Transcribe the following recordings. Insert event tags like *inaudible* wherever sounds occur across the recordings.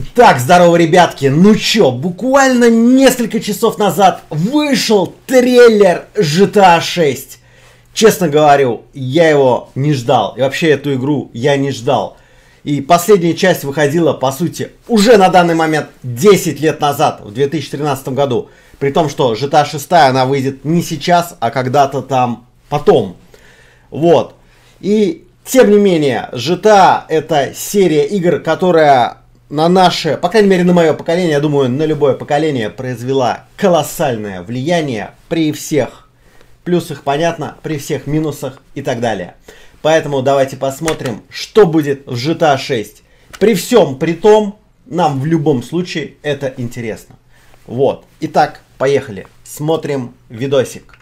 Итак, здорово, ребятки! Ну чё, буквально несколько часов назад вышел трейлер GTA 6. Честно говорю, я его не ждал. И вообще эту игру я не ждал. И последняя часть выходила, по сути, уже на данный момент 10 лет назад, в 2013 году. При том, что GTA 6 она выйдет не сейчас, а когда-то там потом. Вот. И тем не менее, GTA это серия игр, которая на наше, по крайней мере на мое поколение, я думаю, на любое поколение произвела колоссальное влияние при всех плюсах, понятно, при всех минусах и так далее. Поэтому давайте посмотрим, что будет в GTA 6. При всем при том, нам в любом случае это интересно. Вот. Итак, поехали. Смотрим видосик.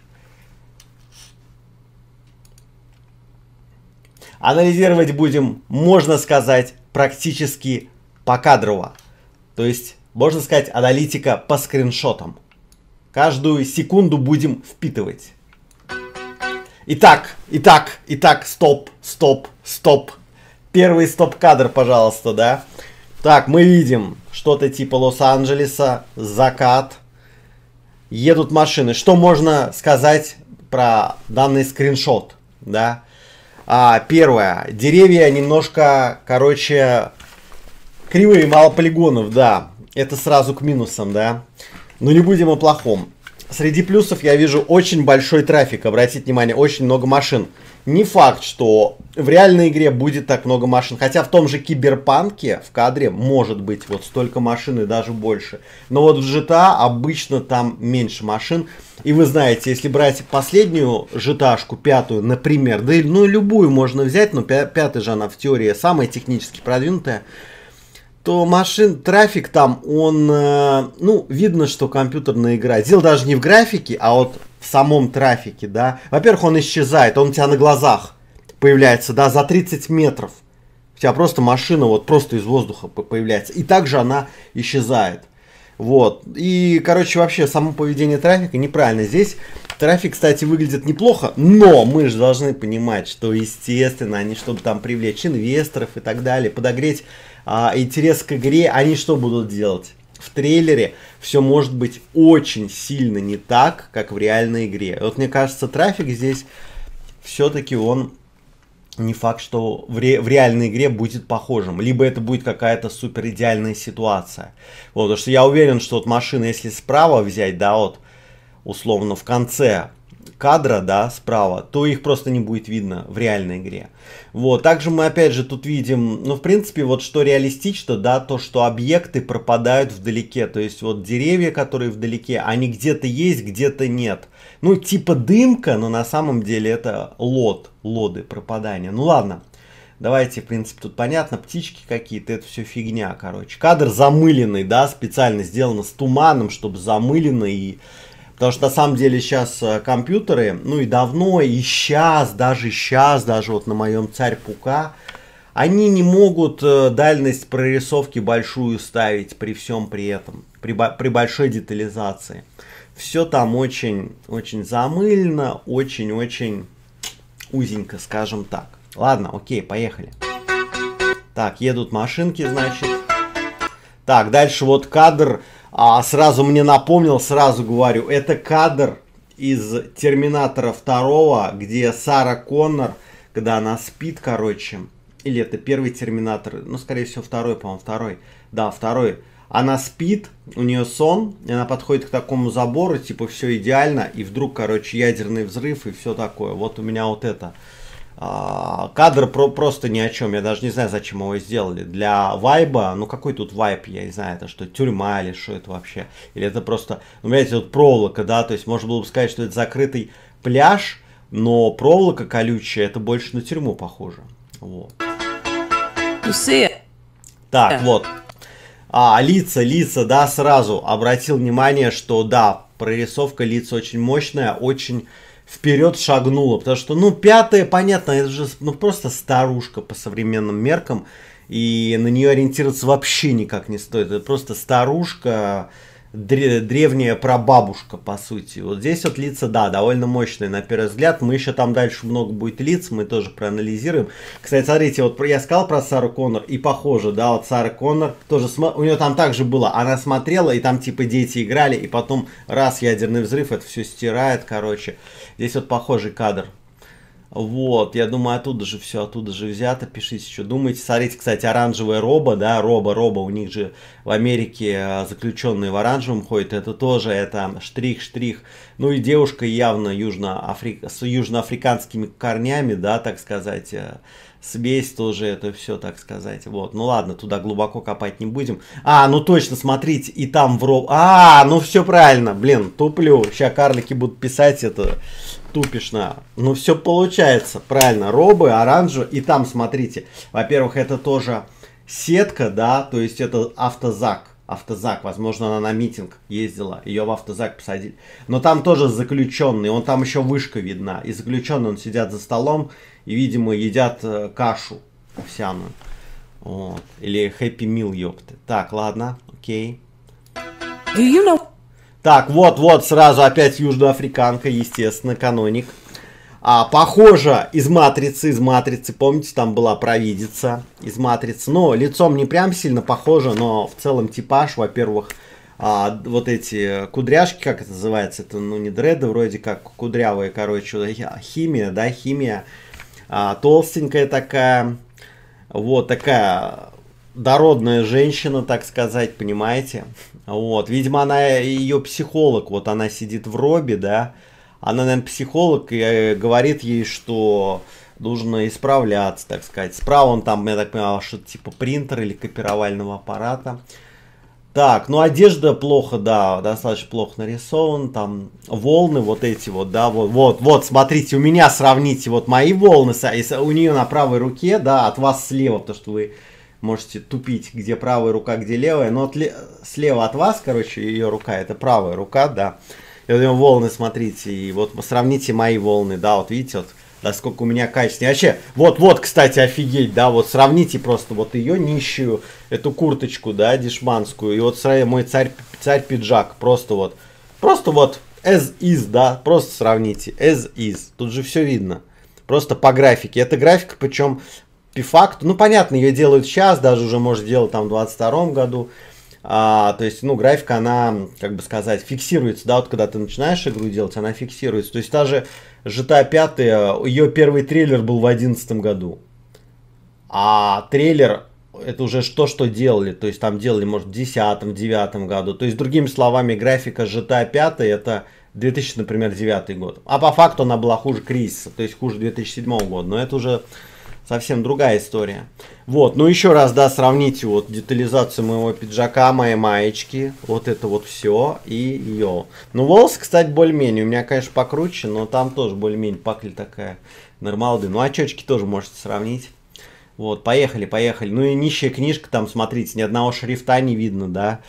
Анализировать будем, можно сказать, практически покадрово. То есть, можно сказать, аналитика по скриншотам. Каждую секунду будем впитывать. Итак, итак, итак, стоп, стоп, стоп. Первый стоп-кадр, пожалуйста, да? Так, мы видим что-то типа Лос-Анджелеса, закат. Едут машины. Что можно сказать про данный скриншот, да? А, первое. Деревья немножко, короче, Кривые, мало полигонов, да. Это сразу к минусам, да. Но не будем о плохом. Среди плюсов я вижу очень большой трафик, обратите внимание, очень много машин. Не факт, что в реальной игре будет так много машин, хотя в том же Киберпанке в кадре может быть вот столько машин и даже больше. Но вот в GTA обычно там меньше машин. И вы знаете, если брать последнюю GTA, пятую, например, да ну любую можно взять, но пятая же она в теории самая технически продвинутая, то машин трафик там, он, э, ну, видно, что компьютерная игра. Дело даже не в графике, а вот в самом трафике, да. Во-первых, он исчезает, он у тебя на глазах появляется, да, за 30 метров. У тебя просто машина вот просто из воздуха появляется. И также она исчезает. Вот. И, короче, вообще само поведение трафика неправильно. Здесь трафик, кстати, выглядит неплохо, но мы же должны понимать, что, естественно, они, чтобы там привлечь инвесторов и так далее, подогреть а, интерес к игре, они что будут делать? В трейлере все может быть очень сильно не так, как в реальной игре. Вот мне кажется, трафик здесь все-таки он не факт, что в, ре, в реальной игре будет похожим. Либо это будет какая-то супер идеальная ситуация. Вот, потому что я уверен, что вот машина, если справа взять, да, вот, условно, в конце кадра, да, справа, то их просто не будет видно в реальной игре. Вот, также мы опять же тут видим, ну, в принципе, вот что реалистично, да, то, что объекты пропадают вдалеке, то есть вот деревья, которые вдалеке, они где-то есть, где-то нет. Ну, типа дымка, но на самом деле это лод, лоды, пропадания. Ну, ладно, Давайте, в принципе, тут понятно, птички какие-то, это все фигня, короче. Кадр замыленный, да, специально сделано с туманом, чтобы замыленный и Потому что на самом деле сейчас э, компьютеры, ну и давно, и сейчас, даже сейчас, даже вот на моем царь Пука, они не могут э, дальность прорисовки большую ставить при всем при этом, при, при большой детализации. Все там очень, очень замыльно, очень-очень узенько, скажем так. Ладно, окей, поехали. Так, едут машинки, значит. Так, дальше вот кадр а сразу мне напомнил, сразу говорю, это кадр из Терминатора 2, где Сара Коннор, когда она спит, короче, или это первый Терминатор, ну, скорее всего, второй, по-моему, второй, да, второй, она спит, у нее сон, и она подходит к такому забору, типа все идеально, и вдруг, короче, ядерный взрыв и все такое. Вот у меня вот это. А, кадр про просто ни о чем, я даже не знаю, зачем его сделали. Для вайба, ну какой тут вайб, я не знаю, это что, тюрьма или что это вообще? Или это просто, ну, понимаете, вот проволока, да, то есть можно было бы сказать, что это закрытый пляж, но проволока колючая, это больше на тюрьму похоже. Вот. Усы. Так, вот. А, лица, лица, да, сразу обратил внимание, что да, прорисовка лиц очень мощная, очень вперед шагнула. Потому что, ну, пятая, понятно, это же ну, просто старушка по современным меркам. И на нее ориентироваться вообще никак не стоит. Это просто старушка, древняя прабабушка, по сути. Вот здесь вот лица, да, довольно мощные на первый взгляд. Мы еще там дальше много будет лиц, мы тоже проанализируем. Кстати, смотрите, вот я сказал про Сару Коннор, и похоже, да, вот Сара Коннор тоже, см... у нее там также было, она смотрела, и там типа дети играли, и потом раз ядерный взрыв, это все стирает, короче. Здесь вот похожий кадр. Вот, я думаю, оттуда же все, оттуда же взято. Пишите, что думаете. Смотрите, кстати, оранжевая роба, да, роба, роба. У них же в Америке а, заключенные в оранжевом ходят. Это тоже, это штрих, штрих. Ну и девушка явно южноафрик... с южноафриканскими корнями, да, так сказать. Э, смесь тоже это все, так сказать. Вот, ну ладно, туда глубоко копать не будем. А, ну точно, смотрите, и там в роб... А, ну все правильно, блин, туплю. Сейчас карлики будут писать это тупишно. Но ну, все получается, правильно. Робы, оранжевые. И там, смотрите, во-первых, это тоже сетка, да, то есть это автозак. Автозак, возможно, она на митинг ездила, ее в автозак посадили. Но там тоже заключенный, он там еще вышка видна. И заключенный, он сидят за столом и, видимо, едят э, кашу овсяную. Вот. Или хэппи мил ёпты. Так, ладно, окей. Do you know... Так, вот-вот сразу опять южноафриканка, естественно, каноник. А, похоже, из матрицы, из матрицы, помните, там была провидица из матрицы. Ну, лицом не прям сильно похоже, но в целом типаж, во-первых, а, вот эти кудряшки, как это называется, это ну не дреды, вроде как кудрявые, короче, а, химия, да, химия. А, толстенькая такая, вот такая дородная женщина, так сказать, понимаете? Вот, видимо, она ее психолог, вот она сидит в робе, да, она, наверное, психолог и э, говорит ей, что нужно исправляться, так сказать. Справа он там, я так понимаю, что-то типа принтер или копировального аппарата. Так, ну одежда плохо, да, достаточно плохо нарисован, там волны вот эти вот, да, вот, вот, вот, смотрите, у меня сравните вот мои волны, у нее на правой руке, да, от вас слева, потому что вы можете тупить, где правая рука, где левая, но от, ле слева от вас, короче, ее рука, это правая рука, да. И вот волны смотрите, и вот сравните мои волны, да, вот видите, вот насколько у меня качественнее. Вообще, вот-вот, кстати, офигеть, да, вот сравните просто вот ее нищую, эту курточку, да, дешманскую, и вот мой царь, царь пиджак, просто вот, просто вот, as is, да, просто сравните, as is, тут же все видно. Просто по графике. Это графика, причем по факту, ну понятно, ее делают сейчас, даже уже может делать там в 22 году. А, то есть, ну, графика, она, как бы сказать, фиксируется, да, вот когда ты начинаешь игру делать, она фиксируется. То есть, та же GTA 5, ее первый трейлер был в 2011 году. А трейлер, это уже что что делали, то есть, там делали, может, в 2010-2009 году. То есть, другими словами, графика GTA 5 это 2000, например, 2009 год. А по факту она была хуже кризиса, то есть, хуже 2007 года. Но это уже совсем другая история. Вот, ну еще раз, да, сравните вот детализацию моего пиджака, моей маечки, вот это вот все и ее. Ну, волосы, кстати, более-менее, у меня, конечно, покруче, но там тоже более-менее пакли такая нормалды. Ну, очечки а тоже можете сравнить. Вот, поехали, поехали. Ну и нищая книжка там, смотрите, ни одного шрифта не видно, да.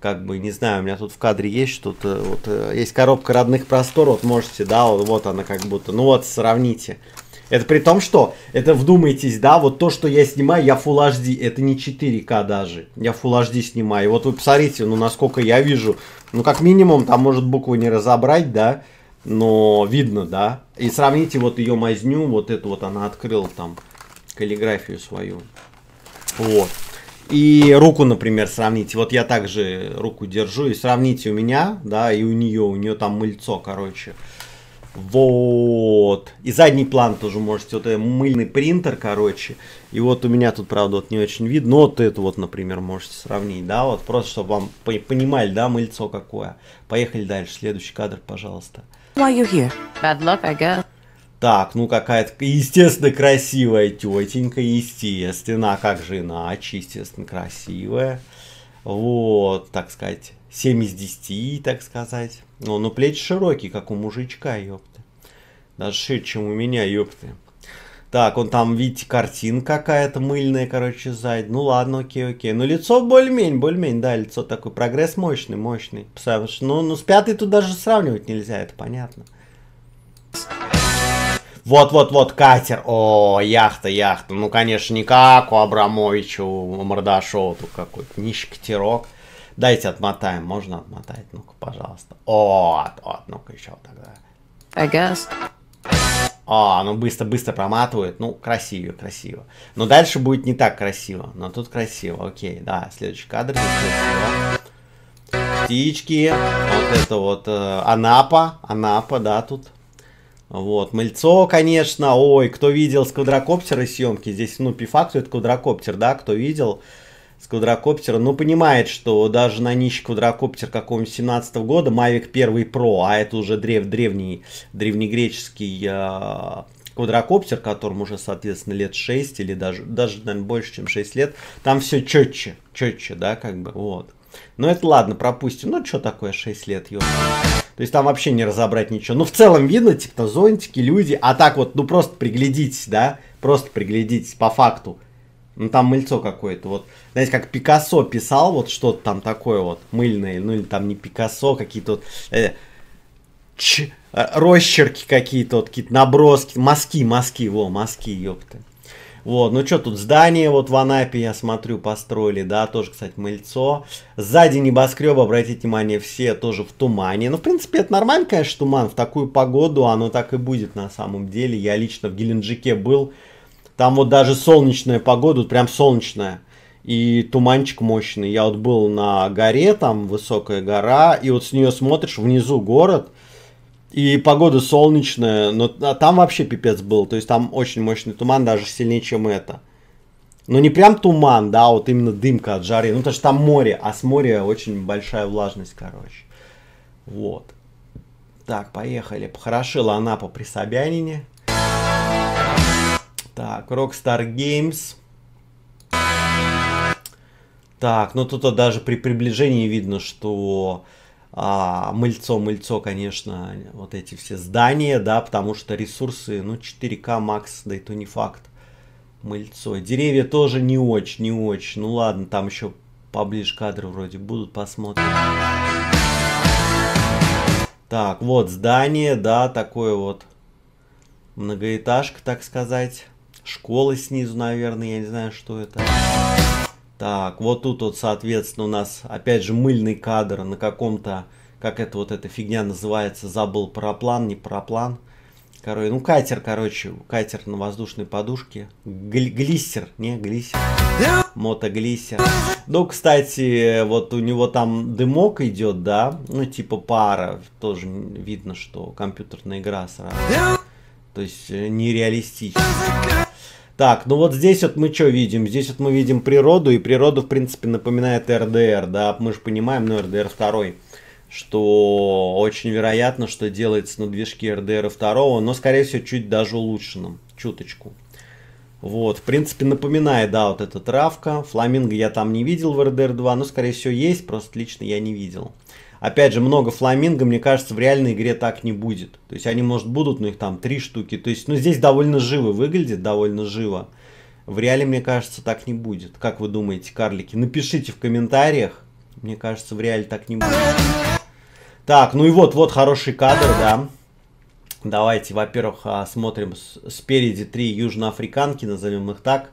Как бы, не знаю, у меня тут в кадре есть что-то, вот, э, есть коробка родных простор, вот можете, да, вот, вот она как будто, ну вот, сравните. Это при том, что, это вдумайтесь, да, вот то, что я снимаю, я Full HD, это не 4К даже, я Full HD снимаю. И вот вы посмотрите, ну, насколько я вижу, ну, как минимум, там может буквы не разобрать, да, но видно, да. И сравните вот ее мазню, вот эту вот она открыла там, каллиграфию свою. Вот. И руку, например, сравните. Вот я также руку держу, и сравните у меня, да, и у нее, у нее там мыльцо, короче. Вот. И задний план тоже можете. Вот это мыльный принтер, короче. И вот у меня тут, правда, вот не очень видно. вот это вот, например, можете сравнить, да? Вот просто, чтобы вам понимали, да, мыльцо какое. Поехали дальше. Следующий кадр, пожалуйста. Why you here? Bad luck, I guess. Так, ну какая-то, естественно, красивая тетенька, естественно, а как же иначе, естественно, красивая. Вот, так сказать, 7 из 10, так сказать. Но, но ну, плечи широкие, как у мужичка, ёпты. Даже шире, чем у меня, ёпты. Так, он там, видите, картинка какая-то мыльная, короче, сзади. Ну ладно, окей, окей. Ну лицо более-менее, более-менее, да, лицо такой. Прогресс мощный, мощный. Потому ну, ну с пятой тут даже сравнивать нельзя, это понятно. Вот-вот-вот, катер. О, яхта, яхта. Ну, конечно, никак, у Абрамовича, у Мордашова тут какой-то нищий катерок. Дайте отмотаем, можно отмотать? Ну-ка, пожалуйста. Вот, вот, ну-ка еще тогда. I guess. А, ну быстро-быстро проматывает. Ну, красиво, красиво. Но дальше будет не так красиво. Но тут красиво. Окей, да, следующий кадр. Птички. Вот это вот э, Анапа. Анапа, да, тут. Вот, мыльцо, конечно. Ой, кто видел с квадрокоптера съемки? Здесь, ну, по факту это квадрокоптер, да, кто видел? с квадрокоптера, но понимает, что даже на нищий квадрокоптер какого-нибудь 17 года, Mavic 1 Pro, а это уже древ, древний, древнегреческий э, квадрокоптер, которому уже, соответственно, лет 6 или даже, даже, наверное, больше, чем 6 лет, там все четче, четче, да, как бы, вот. Но это ладно, пропустим. Ну, что такое 6 лет, ё То есть там вообще не разобрать ничего. Ну, в целом видно, типа, зонтики, люди. А так вот, ну, просто приглядитесь, да? Просто приглядитесь по факту ну, там мыльцо какое-то, вот, знаете, как Пикассо писал, вот что-то там такое вот, мыльное, ну, или там не Пикассо, какие-то вот, э, ч, э, росчерки какие-то, вот, какие-то наброски, мазки, мазки, во, мазки, ёпты. Вот, ну что, тут здание вот в Анапе, я смотрю, построили, да, тоже, кстати, мыльцо. Сзади небоскреба обратите внимание, все тоже в тумане. Ну, в принципе, это нормально, конечно, туман, в такую погоду оно так и будет на самом деле. Я лично в Геленджике был, там вот даже солнечная погода, вот прям солнечная. И туманчик мощный. Я вот был на горе, там высокая гора, и вот с нее смотришь, внизу город, и погода солнечная, но а там вообще пипец был. То есть там очень мощный туман, даже сильнее, чем это. Но не прям туман, да, а вот именно дымка от жары. Ну, потому что там море, а с моря очень большая влажность, короче. Вот. Так, поехали. Похорошила Анапа при Собянине. Так, Rockstar Games. Так, ну тут даже при приближении видно, что а, мыльцо, мыльцо, конечно, вот эти все здания, да, потому что ресурсы, ну, 4К макс, да это не факт. Мыльцо. Деревья тоже не очень, не очень. Ну ладно, там еще поближе кадры вроде будут, посмотрим. Так, вот здание, да, такое вот многоэтажка, так сказать. Школы снизу, наверное, я не знаю, что это. Так, вот тут вот, соответственно, у нас опять же мыльный кадр на каком-то, как это вот эта фигня называется, забыл параплан, не параплан. Короче, ну катер, короче, катер на воздушной подушке. Гли глиссер, не глиссер. Мотоглиссер. Ну, кстати, вот у него там дымок идет, да, ну типа пара, тоже видно, что компьютерная игра сразу. То есть э, нереалистично. Так, ну вот здесь вот мы что видим? Здесь вот мы видим природу, и природу в принципе, напоминает РДР, да, мы же понимаем, ну, РДР 2, что очень вероятно, что делается на движке РДР 2, но, скорее всего, чуть даже улучшенным, чуточку. Вот, в принципе, напоминает, да, вот эта травка. Фламинго я там не видел в РДР 2, но, скорее всего, есть, просто лично я не видел. Опять же, много фламинго, мне кажется, в реальной игре так не будет. То есть они, может, будут, но их там три штуки. То есть, ну, здесь довольно живо выглядит, довольно живо. В реале, мне кажется, так не будет. Как вы думаете, карлики? Напишите в комментариях. Мне кажется, в реале так не будет. Так, ну и вот, вот хороший кадр, да. Давайте, во-первых, а, смотрим спереди три южноафриканки, назовем их так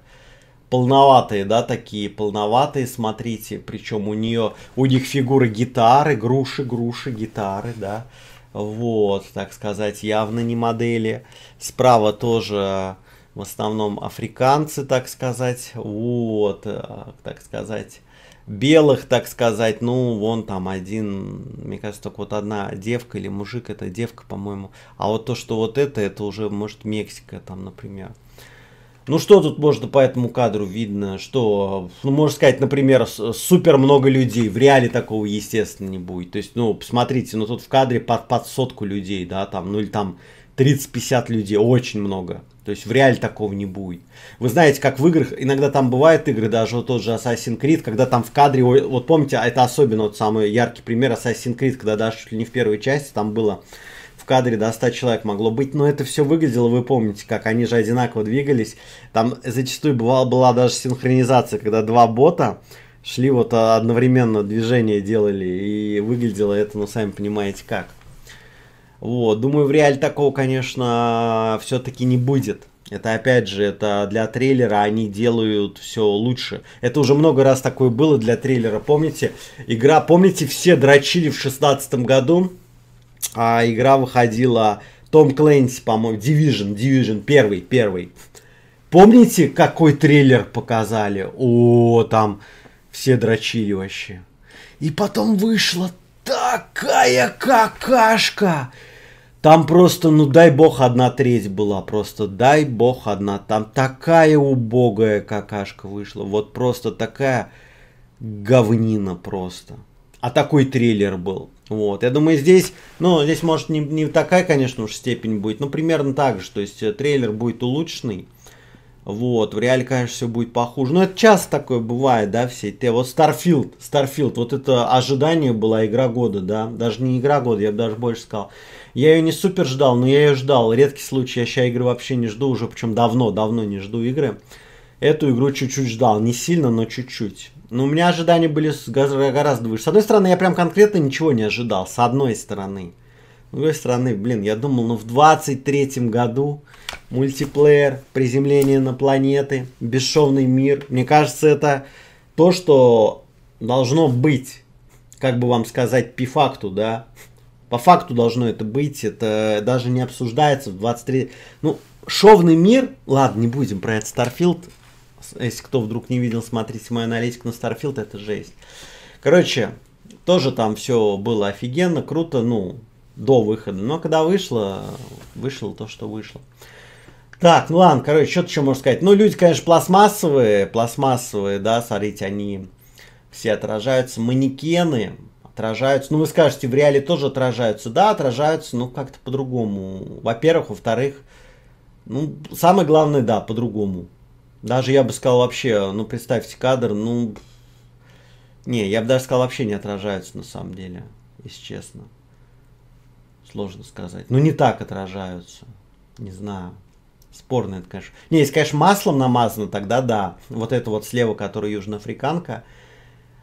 полноватые, да, такие полноватые, смотрите, причем у нее, у них фигуры гитары, груши, груши, гитары, да, вот, так сказать, явно не модели. Справа тоже в основном африканцы, так сказать, вот, э, так сказать, белых, так сказать, ну, вон там один, мне кажется, только вот одна девка или мужик, это девка, по-моему, а вот то, что вот это, это уже, может, Мексика там, например, ну что тут можно по этому кадру видно, что, ну можно сказать, например, супер много людей, в реале такого, естественно, не будет. То есть, ну, посмотрите, ну тут в кадре под, под сотку людей, да, там, ну или там 30-50 людей, очень много. То есть в реале такого не будет. Вы знаете, как в играх, иногда там бывают игры, даже вот тот же Assassin's Creed, когда там в кадре, вот помните, а это особенно вот самый яркий пример Assassin's Creed, когда даже чуть ли не в первой части там было в кадре до 100 человек могло быть, но это все выглядело, вы помните, как они же одинаково двигались. Там зачастую бывала, была даже синхронизация, когда два бота шли вот а, одновременно движение делали, и выглядело это, ну, сами понимаете, как. Вот, думаю, в реале такого, конечно, все-таки не будет. Это опять же, это для трейлера они делают все лучше. Это уже много раз такое было для трейлера, помните? Игра, помните, все дрочили в шестнадцатом году а игра выходила том Клэнси, по-моему, Division, Division, первый, первый. Помните, какой трейлер показали? О, там все дрочили вообще. И потом вышла такая какашка. Там просто, ну дай бог, одна треть была. Просто дай бог, одна. Там такая убогая какашка вышла. Вот просто такая говнина просто. А такой трейлер был. Вот, я думаю, здесь, ну, здесь может не, не такая, конечно, уж степень будет, но примерно так же, то есть э, трейлер будет улучшенный, вот, в реале, конечно, все будет похуже. Но это часто такое бывает, да, все те. Вот Starfield, Starfield, вот это ожидание была игра года, да. Даже не игра года, я бы даже больше сказал. Я ее не супер ждал, но я ее ждал. Редкий случай, я сейчас игры вообще не жду уже, причем давно, давно не жду игры. Эту игру чуть-чуть ждал, не сильно, но чуть-чуть. Но ну, у меня ожидания были гораздо выше. С одной стороны, я прям конкретно ничего не ожидал, с одной стороны. С другой стороны, блин, я думал, ну в 23-м году мультиплеер, приземление на планеты, бесшовный мир. Мне кажется, это то, что должно быть, как бы вам сказать, по факту, да. По факту должно это быть, это даже не обсуждается в 23... Ну, шовный мир, ладно, не будем про этот Старфилд, если кто вдруг не видел, смотрите мою аналитику на Starfield, это жесть. Короче, тоже там все было офигенно, круто, ну, до выхода. Но когда вышло, вышло то, что вышло. Так, ну ладно, короче, что-то еще можно сказать. Ну, люди, конечно, пластмассовые, пластмассовые, да, смотрите, они все отражаются. Манекены отражаются. Ну, вы скажете, в реале тоже отражаются. Да, отражаются, но как-то по-другому. Во-первых, во-вторых, ну, самое главное, да, по-другому. Даже я бы сказал вообще, ну представьте кадр, ну... Не, я бы даже сказал, вообще не отражаются на самом деле, если честно. Сложно сказать. Ну не так отражаются. Не знаю. Спорно это, конечно. Не, если, конечно, маслом намазано, тогда да. Вот это вот слева, которая южноафриканка,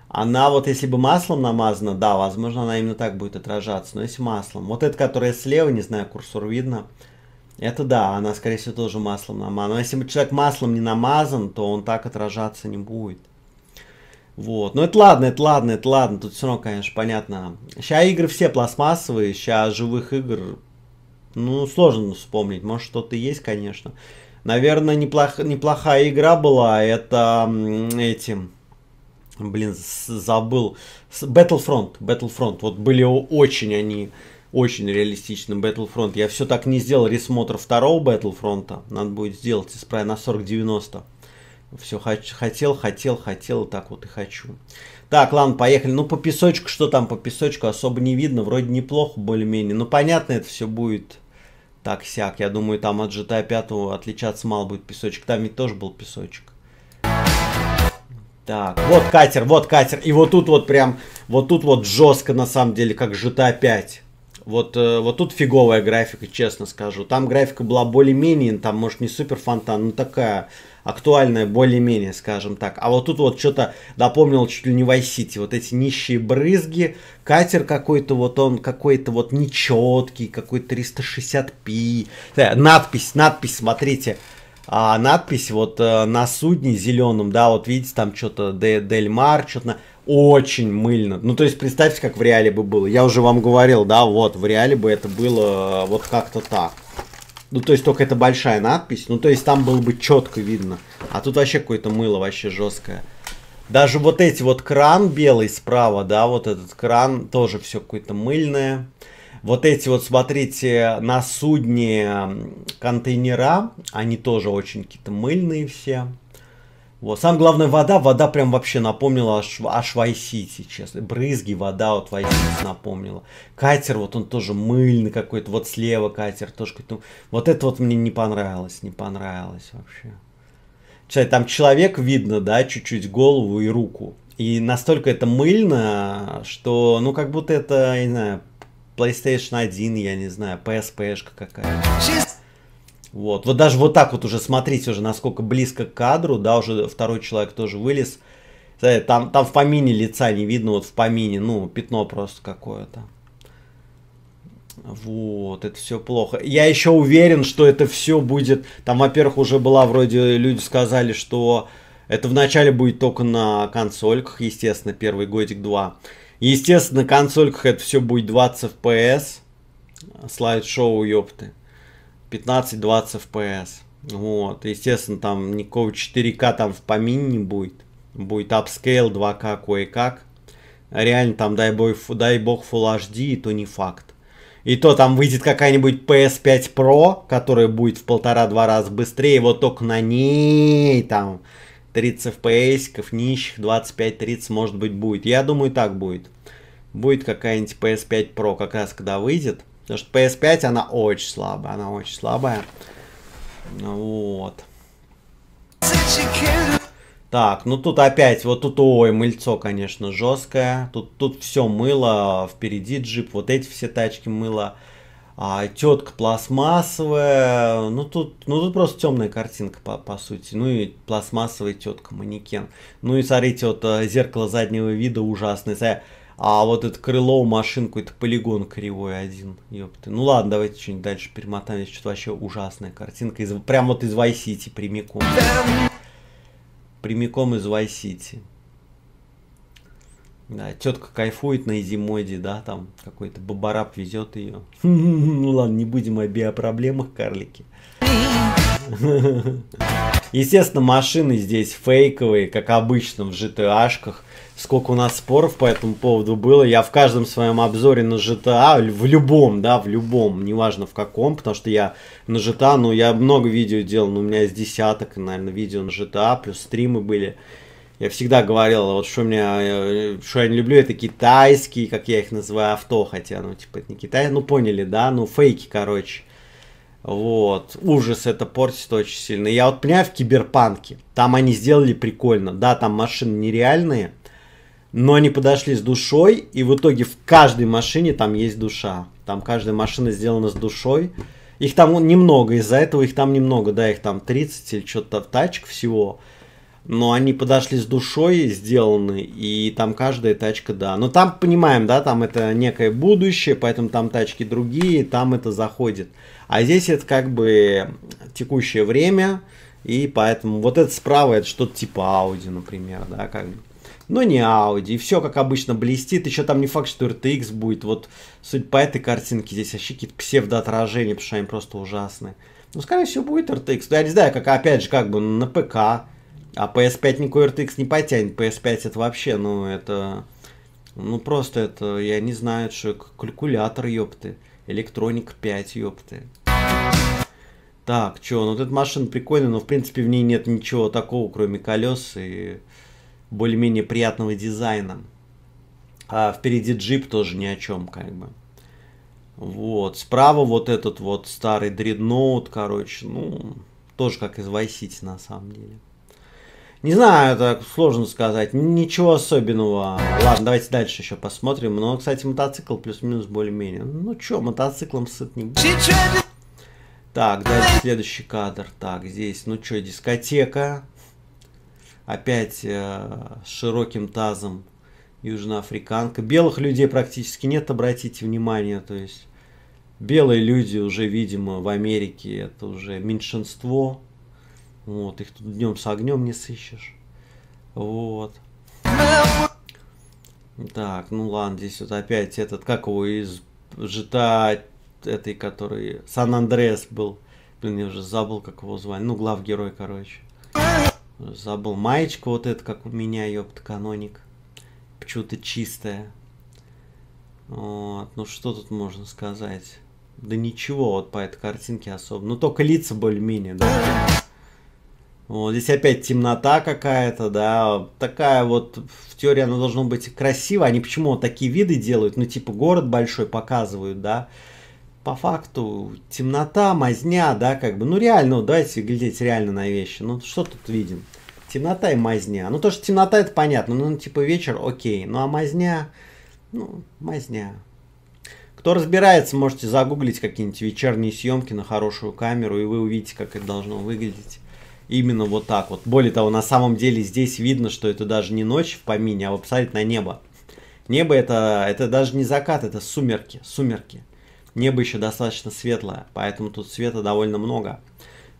она вот если бы маслом намазана, да, возможно, она именно так будет отражаться. Но если маслом. Вот это, которая слева, не знаю, курсор видно, это да, она, скорее всего, тоже маслом намазана. Но Если человек маслом не намазан, то он так отражаться не будет. Вот. Но это ладно, это ладно, это ладно. Тут все равно, конечно, понятно. Сейчас игры все пластмассовые, сейчас живых игр, ну, сложно вспомнить. Может, что-то есть, конечно. Наверное, неплох... неплохая игра была. Это этим... Блин, забыл. Battlefront. Battlefront. Вот были очень они очень реалистичным Battlefront. Я все так не сделал ресмотр второго Battlefront. Надо будет сделать исправить на 4090. Все хотел, хотел, хотел, так вот и хочу. Так, ладно, поехали. Ну, по песочку, что там по песочку, особо не видно. Вроде неплохо, более-менее. Ну, понятно, это все будет так-сяк. Я думаю, там от GTA 5 отличаться мало будет песочек. Там ведь тоже был песочек. Так, вот катер, вот катер. И вот тут вот прям, вот тут вот жестко на самом деле, как GTA 5. Вот, э, вот тут фиговая графика, честно скажу. Там графика была более-менее, там, может, не супер фонтан, но такая актуальная более-менее, скажем так. А вот тут вот что-то напомнил чуть ли не Vice Вот эти нищие брызги, катер какой-то вот он какой-то вот нечеткий, какой то 360p. Надпись, надпись, смотрите. А, надпись вот э, на судне зеленым, да, вот видите, там что-то Дель Мар, что-то очень мыльно. Ну, то есть, представьте, как в реале бы было. Я уже вам говорил, да, вот, в реале бы это было э, вот как-то так. Ну, то есть, только это большая надпись. Ну, то есть, там было бы четко видно. А тут вообще какое-то мыло вообще жесткое. Даже вот эти вот кран белый справа, да, вот этот кран, тоже все какое-то мыльное. Вот эти вот, смотрите, на судне контейнера, они тоже очень какие-то мыльные все. Вот. Сам главное вода, вода прям вообще напомнила о, Шв... честно. Брызги, вода вот Вайсити напомнила. Катер, вот он тоже мыльный какой-то, вот слева катер тоже какой-то. Вот это вот мне не понравилось, не понравилось вообще. Кстати, там человек видно, да, чуть-чуть голову и руку. И настолько это мыльно, что, ну, как будто это, я не знаю, PlayStation 1, я не знаю, PSP-шка какая-то. Вот. вот даже вот так вот уже смотреть уже, насколько близко к кадру, да, уже второй человек тоже вылез. Там, там в помине лица не видно, вот в помине, ну, пятно просто какое-то. Вот, это все плохо. Я еще уверен, что это все будет... Там, во-первых, уже была вроде... Люди сказали, что это вначале будет только на консольках, естественно, первый годик-два. Естественно, на консольках это все будет 20 FPS. Слайд-шоу, ёпты. 15-20 FPS. Вот, естественно, там никакого 4К там в помине не будет. Будет upscale 2К кое-как. Реально там, дай бог, дай бог Full HD, и то не факт. И то там выйдет какая-нибудь PS5 Pro, которая будет в полтора-два раза быстрее, вот только на ней там 30 FPS, нищих 25-30 может быть будет. Я думаю так будет. Будет какая-нибудь PS5 Pro как раз когда выйдет. Потому что PS5, она очень слабая, она очень слабая. Ну вот. Так, ну тут опять, вот тут, ой, мыльцо, конечно, жесткое. Тут, тут все мыло, впереди джип, вот эти все тачки мыло. А, тетка пластмассовая, ну тут, ну тут просто темная картинка по, по сути, ну и пластмассовая тетка манекен, ну и смотрите вот э, зеркало заднего вида ужасное, а вот это крыло у машин какой полигон кривой один. Ёпты. Ну ладно, давайте что-нибудь дальше перемотаем. Здесь что-то вообще ужасная картинка. Из, прям вот из Vice City прямиком. Прямиком из Vice Да, тетка кайфует на Изимоде, да, там какой-то бабараб везет ее. *laughs* Ну ладно, не будем о биопроблемах, карлики. *laughs* Естественно, машины здесь фейковые, как обычно в GTA-шках. Сколько у нас споров по этому поводу было. Я в каждом своем обзоре на GTA, в любом, да, в любом, неважно в каком, потому что я на GTA, ну, я много видео делал, но у меня из десяток, наверное, видео на GTA, плюс стримы были. Я всегда говорил, вот что меня, э, что я не люблю, это китайские, как я их называю, авто, хотя, ну, типа, это не Китай, ну, поняли, да, ну, фейки, короче. Вот. Ужас это портит очень сильно. Я вот понимаю, в Киберпанке, там они сделали прикольно. Да, там машины нереальные, но они подошли с душой, и в итоге в каждой машине там есть душа. Там каждая машина сделана с душой. Их там немного, из-за этого их там немного, да, их там 30 или что-то тачек всего. Но они подошли с душой, сделаны, и там каждая тачка, да. Но там, понимаем, да, там это некое будущее, поэтому там тачки другие, там это заходит. А здесь это как бы текущее время, и поэтому вот это справа это что-то типа Audi, например, да, как бы. Но не Audi, и все как обычно блестит, еще там не факт, что RTX будет, вот суть по этой картинке здесь вообще какие-то псевдоотражения, потому что они просто ужасные. Ну, скорее всего, будет RTX, но я не знаю, как, опять же, как бы на ПК, а PS5 никакой RTX не потянет, PS5 это вообще, ну, это, ну, просто это, я не знаю, что калькулятор, ёпты, электроник 5, ёпты. Так, что, ну вот эта машина прикольная, но в принципе в ней нет ничего такого, кроме колес и более-менее приятного дизайна. А впереди джип тоже ни о чем, как бы. Вот, справа вот этот вот старый дредноут, короче, ну, тоже как из Vice City на самом деле. Не знаю, это сложно сказать, ничего особенного. Ладно, давайте дальше еще посмотрим. Но, кстати, мотоцикл плюс-минус более-менее. Ну чё, мотоциклом сыт не так, дальше следующий кадр. Так, здесь, ну что, дискотека. Опять э, с широким тазом южноафриканка. Белых людей практически нет, обратите внимание. То есть белые люди уже, видимо, в Америке это уже меньшинство. Вот, их тут днем с огнем не сыщешь. Вот. Так, ну ладно, здесь вот опять этот, как его, из жита этой, который... Сан-Андреас был. Блин, я уже забыл, как его звали. Ну, глав герой, короче. Забыл. Маечка вот эта, как у меня, ёпт, каноник. Почему-то чистая. Вот. Ну, что тут можно сказать? Да ничего вот по этой картинке особо. Ну, только лица более-менее, да. Вот здесь опять темнота какая-то, да, такая вот, в теории она должно быть красиво, они почему вот такие виды делают, ну типа город большой показывают, да, по факту темнота, мазня, да, как бы, ну реально, вот давайте глядеть реально на вещи, ну что тут видим? Темнота и мазня. Ну то, что темнота, это понятно, ну, ну типа вечер, окей, ну а мазня, ну, мазня. Кто разбирается, можете загуглить какие-нибудь вечерние съемки на хорошую камеру, и вы увидите, как это должно выглядеть. Именно вот так вот. Более того, на самом деле здесь видно, что это даже не ночь в помине, а вы посмотрите на небо. Небо это, это даже не закат, это сумерки, сумерки. Небо еще достаточно светлое, поэтому тут света довольно много.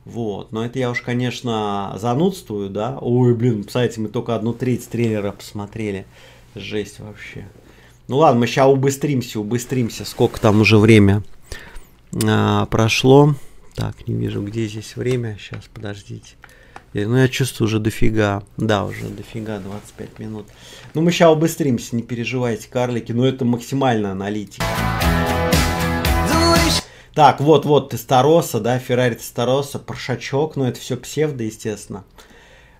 Вот, но это я уж, конечно, занудствую, да. Ой, блин, Кстати, мы только одну треть трейлера посмотрели. Жесть вообще. Ну ладно, мы сейчас убыстримся, убыстримся. Сколько там уже время а, прошло. Так, не вижу, где здесь время. Сейчас, подождите. Э, ну, я чувствую уже дофига. Да, уже дофига, 25 минут. Ну, мы сейчас убыстримся, не переживайте, карлики. Но ну, это максимальная аналитика. Так, вот-вот, Тестороса, да, Феррари Тестороса, Паршачок, ну это все псевдо, естественно.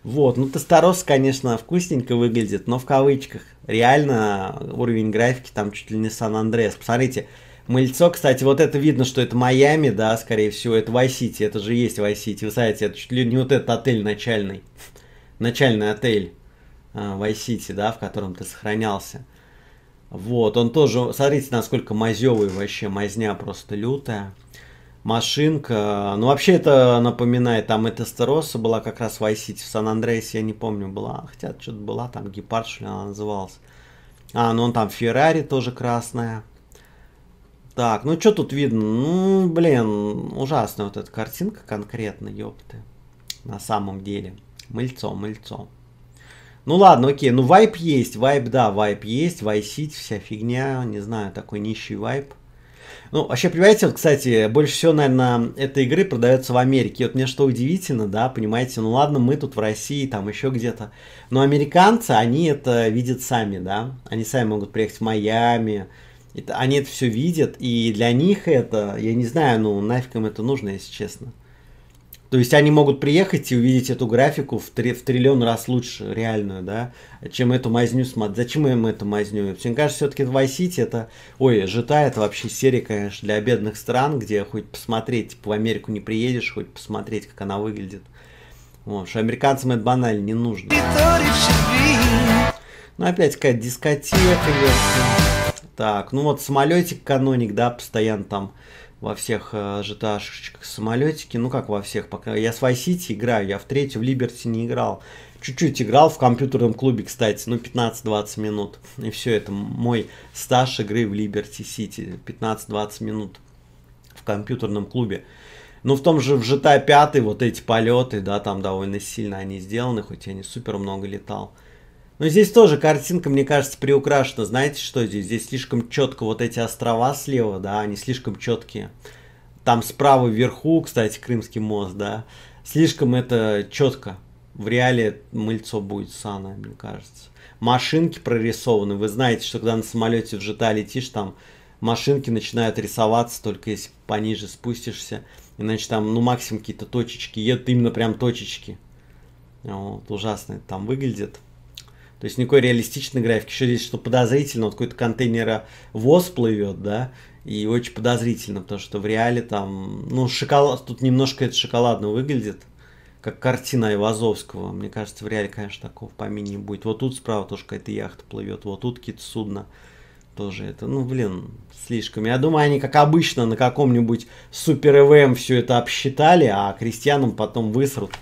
Вот, ну Тесторос, конечно, вкусненько выглядит, но в кавычках. Реально уровень графики там чуть ли не Сан-Андреас. Посмотрите, мыльцо, кстати, вот это видно, что это Майами, да, скорее всего, это Вай-Сити, это же есть Вай-Сити. Вы знаете, это чуть ли не вот этот отель начальный, начальный отель Вай-Сити, э, да, в котором ты сохранялся. Вот, он тоже, смотрите, насколько мазевый вообще, мазня просто лютая. Машинка, ну вообще это напоминает, там это Староса была как раз в iCity, в Сан-Андреасе, я не помню, была, хотя что-то была, там Гепард, что ли она называлась. А, ну он там Феррари тоже красная. Так, ну что тут видно? Ну, блин, ужасная вот эта картинка конкретно, ёпты. На самом деле. Мыльцо, мыльцо. Ну ладно, окей, ну вайп есть, вайп, да, вайп есть, вайсить, вся фигня, не знаю, такой нищий вайп. Ну, вообще, понимаете, вот, кстати, больше всего, наверное, этой игры продается в Америке. И вот мне что удивительно, да, понимаете, ну ладно, мы тут в России, там еще где-то. Но американцы, они это видят сами, да. Они сами могут приехать в Майами, это, они это все видят, и для них это, я не знаю, ну нафиг им это нужно, если честно. То есть они могут приехать и увидеть эту графику в, три, в триллион раз лучше, реальную, да, чем эту мазню смотреть. Зачем им эту мазню? Мне кажется, все-таки Vice City это, ой, жита это вообще серия, конечно, для бедных стран, где хоть посмотреть, типа, в Америку не приедешь, хоть посмотреть, как она выглядит. Вот, что американцам это банально не нужно. Ну опять какая-то дискотека. Так, ну вот самолетик каноник, да, постоянно там во всех gta э, самолетики, ну как во всех, пока я с Vice City играю, я в третью в Liberty не играл. Чуть-чуть играл в компьютерном клубе, кстати, ну 15-20 минут. И все, это мой стаж игры в Liberty City, 15-20 минут в компьютерном клубе. Ну, в том же в GTA 5 вот эти полеты, да, там довольно сильно они сделаны, хоть я не супер много летал. Но здесь тоже картинка, мне кажется, приукрашена. Знаете, что здесь? Здесь слишком четко вот эти острова слева, да, они слишком четкие. Там справа вверху, кстати, Крымский мост, да. Слишком это четко. В реале мыльцо будет ссаное, мне кажется. Машинки прорисованы. Вы знаете, что когда на самолете в GTA летишь, там машинки начинают рисоваться, только если пониже спустишься. Иначе там, ну, максимум какие-то точечки едут, именно прям точечки. Вот, ужасно это там выглядит. То есть никакой реалистичной графики. Еще здесь что подозрительно, вот какой-то контейнера ВОЗ плывет, да, и очень подозрительно, потому что в реале там, ну, шоколад, тут немножко это шоколадно выглядит, как картина Айвазовского. Мне кажется, в реале, конечно, такого по не будет. Вот тут справа тоже какая-то яхта плывет, вот тут какие-то судна тоже это, ну, блин, слишком. Я думаю, они, как обычно, на каком-нибудь супер ЭВМ все это обсчитали, а крестьянам потом высрут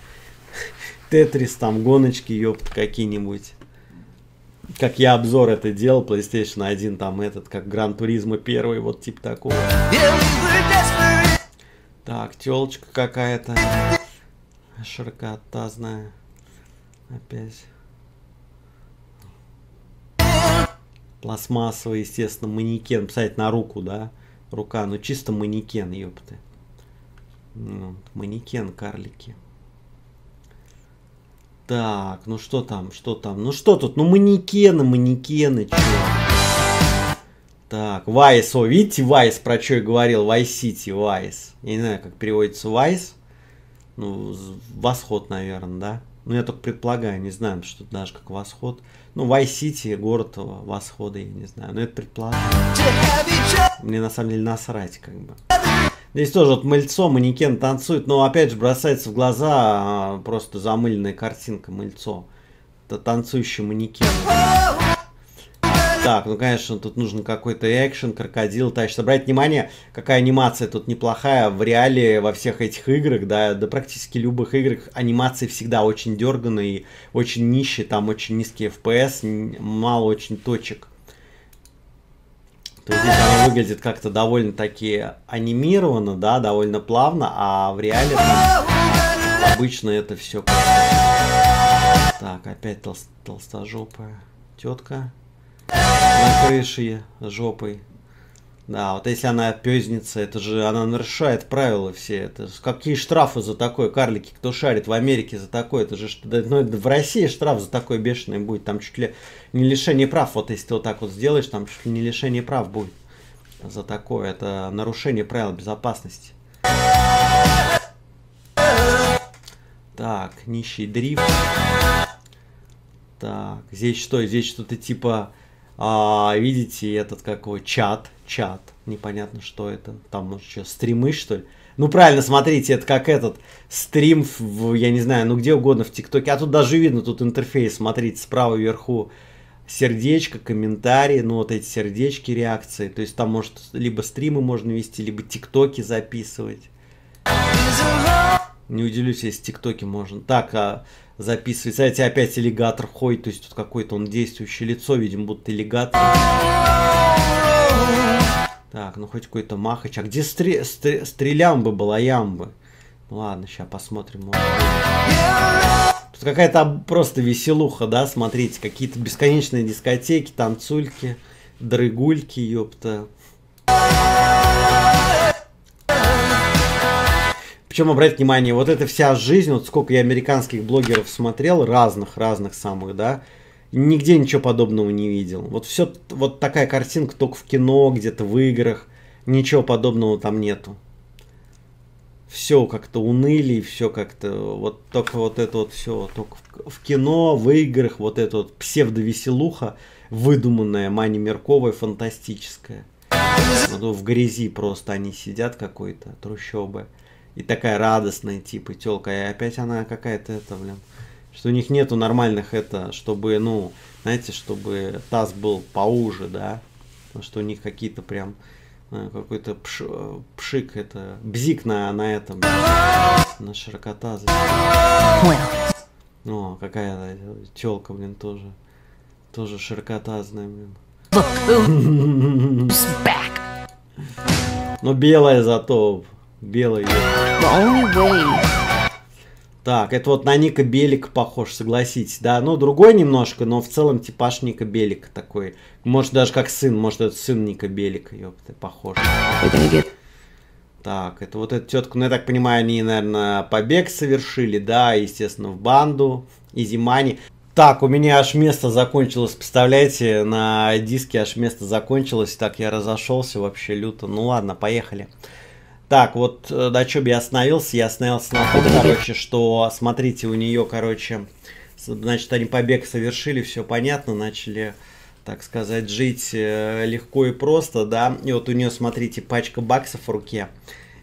*laughs* Тетрис, там, гоночки, ёпт, какие-нибудь как я обзор это делал, PlayStation 1, там этот, как Гран Туризма 1, вот типа такого. Так, телочка какая-то. Широкотазная. Опять. Пластмассовый, естественно, манекен. Писать на руку, да? Рука, ну чисто манекен, ёпты. Ну, манекен карлики. Так, ну что там, что там? Ну что тут? Ну манекены, манекены, чё? Так, Вайс, о, видите, Вайс, про что я говорил, Вайс-Сити, Вайс. Я не знаю, как переводится Вайс. Ну, восход, наверное, да? Ну, я только предполагаю, не знаю, что это даже как восход. Ну, Вайс-Сити, город восхода, я не знаю. Но это предполагаю. Мне на самом деле насрать, как бы. Здесь тоже вот мыльцо, манекен танцует, но опять же бросается в глаза а, просто замыленная картинка мыльцо. Это танцующий манекен. Так, ну конечно, тут нужен какой-то экшен, крокодил тащит. Обратите внимание, какая анимация тут неплохая. В реале во всех этих играх, да, да практически любых играх анимации всегда очень дерганы и очень нищие, там очень низкие FPS, мало очень точек. То есть здесь она выглядит как-то довольно-таки анимированно, да, довольно плавно, а в реале там обычно это все как Так, опять тол толстожопая тетка на крыше жопой. Да, вот если она пёзница, это же она нарушает правила все. Это какие штрафы за такое, карлики, кто шарит в Америке за такое, это же ну, это в России штраф за такое бешеный будет, там чуть ли не лишение прав, вот если ты вот так вот сделаешь, там чуть ли не лишение прав будет за такое, это нарушение правил безопасности. Так, нищий дрифт. Так, здесь что? Здесь что-то типа а, видите этот какой чат, чат, непонятно что это, там может что, стримы что ли? Ну правильно, смотрите, это как этот стрим, в, я не знаю, ну где угодно, в ТикТоке, а тут даже видно, тут интерфейс, смотрите, справа вверху сердечко, комментарии, ну вот эти сердечки, реакции, то есть там может либо стримы можно вести, либо ТикТоки записывать. Не удивлюсь, если ТикТоки можно. Так, а записывает. Смотрите, опять аллигатор ходит, то есть тут какое-то он действующее лицо, видимо, будто аллигатор. Так, ну хоть какой-то махач. А где стре стрелям бы была ямбы? Ну, ладно, сейчас посмотрим. Тут какая-то просто веселуха, да, смотрите, какие-то бесконечные дискотеки, танцульки, дрыгульки, ёпта чем обратить внимание, вот эта вся жизнь, вот сколько я американских блогеров смотрел, разных, разных самых, да, нигде ничего подобного не видел. Вот все, вот такая картинка только в кино, где-то в играх, ничего подобного там нету. Все как-то уныли, все как-то, вот только вот это вот все, только в, кино, в играх, вот эта вот псевдовеселуха, выдуманная, Мани Мерковой, фантастическая. Вот в грязи просто они сидят какой-то, трущобы и такая радостная, типа, телка, и опять она какая-то это, блин, что у них нету нормальных это, чтобы, ну, знаете, чтобы таз был поуже, да, потому что у них какие-то прям э, какой-то пш, э, пшик, это бзик на, на этом, на широкотазе. О, какая телка, блин, тоже, тоже широкотазная, блин. *laughs* Но ну, белая зато Белый. Так, это вот на Ника Белик похож, согласитесь, да? Ну, другой немножко, но в целом типаж Ника Белик такой. Может, даже как сын, может, это сын Ника Белика, ёпта, похож. Так, это вот эта тетка, ну, я так понимаю, они, наверное, побег совершили, да, естественно, в банду, изимани. Так, у меня аж место закончилось, представляете, на диске аж место закончилось, так я разошелся вообще люто. Ну ладно, поехали. Поехали. Так, вот э, на чем я остановился? Я остановился на том, короче, что, смотрите, у нее, короче, значит, они побег совершили, все понятно, начали, так сказать, жить э, легко и просто, да. И вот у нее, смотрите, пачка баксов в руке.